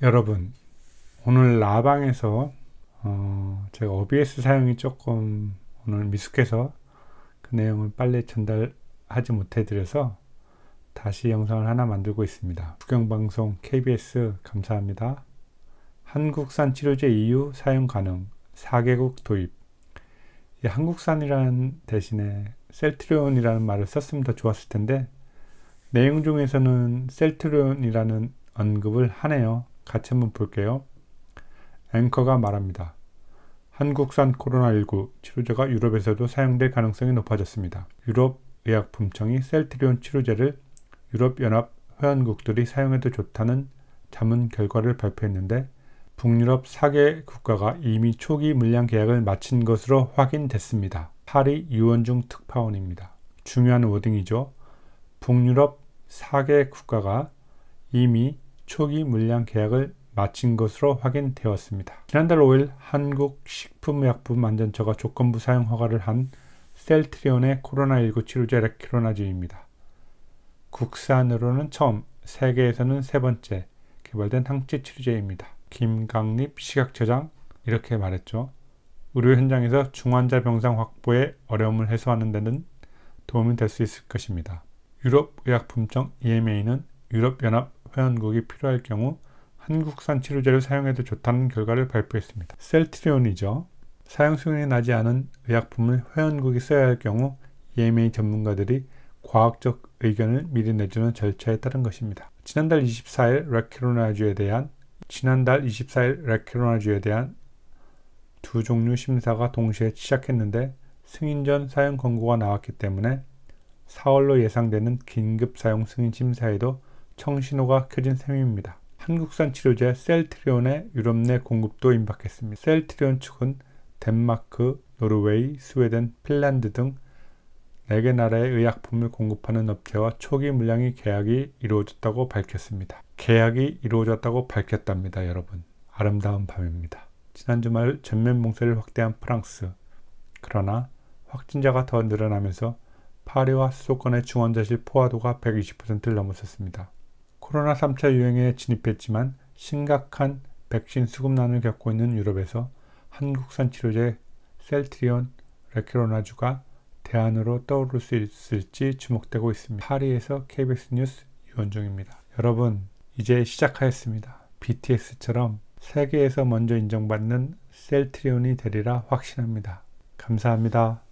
여러분 오늘 라방에서 어 제가 OBS 사용이 조금 오늘 미숙해서 그 내용을 빨리 전달하지 못해드려서 다시 영상을 하나 만들고 있습니다. 북영방송 KBS 감사합니다. 한국산 치료제 EU 사용 가능 4개국 도입 한국산이라는 대신에 셀트리온이라는 말을 썼으면 더 좋았을 텐데 내용 중에서는 셀트리온이라는 언급을 하네요. 같이 한번 볼게요. 앵커가 말합니다. 한국산 코로나19 치료제가 유럽에서도 사용될 가능성이 높아졌습니다. 유럽의약품청이 셀트리온 치료제를 유럽연합 회원국들이 사용해도 좋다는 자문 결과를 발표했는데 북유럽 4개 국가가 이미 초기 물량 계약을 마친 것으로 확인됐습니다. 파리 유원중 특파원입니다. 중요한 워딩이죠. 북유럽 4개 국가가 이미 초기 물량 계약을 마친 것으로 확인되었습니다. 지난달 5일 한국식품의약품안전처가 조건부 사용 허가를 한 셀트리온의 코로나19 치료제 레키로나즈입니다. 국산으로는 처음, 세계에서는 세 번째 개발된 항체 치료제입니다. 김강립 시각처장 이렇게 말했죠. 의료 현장에서 중환자 병상 확보에 어려움을 해소하는 데는 도움이 될 수 있을 것입니다. 유럽의약품청 EMA는 유럽연합 회원국이 필요할 경우 한국산 치료제를 사용해도 좋다는 결과를 발표했습니다. 셀트리온이죠. 사용 수준이 나지 않은 의약품을 회원국이 써야 할 경우 EMA 전문가들이 과학적 의견을 미리 내주는 절차에 따른 것입니다. 지난달 24일 레키로나주에 대한 지난달 24일 레키로나주에 대한 두 종류 심사가 동시에 시작했는데 승인 전 사용 권고가 나왔기 때문에 4월로 예상되는 긴급 사용 승인 심사에도 청신호가 켜진 셈입니다. 한국산 치료제 셀트리온의 유럽 내 공급도 임박했습니다. 셀트리온 측은 덴마크, 노르웨이, 스웨덴, 핀란드 등 4개 나라의 의약품을 공급하는 업체와 초기 물량이 계약이 이루어졌다고 밝혔습니다. 계약이 이루어졌다고 밝혔답니다, 여러분. 아름다운 밤입니다. 지난 주말 전면 봉쇄를 확대한 프랑스. 그러나 확진자가 더 늘어나면서 파리와 수도권의 중환자실 포화도가 120%를 넘어섰습니다. 코로나 3차 유행에 진입했지만 심각한 백신 수급난을 겪고 있는 유럽에서 한국산 치료제 셀트리온 레케로나주가 대안으로 떠오를 수 있을지 주목되고 있습니다. 파리에서 KBS 뉴스 유원종입니다. 여러분 이제 시작하였습니다. BTS처럼 세계에서 먼저 인정받는 셀트리온이 되리라 확신합니다. 감사합니다.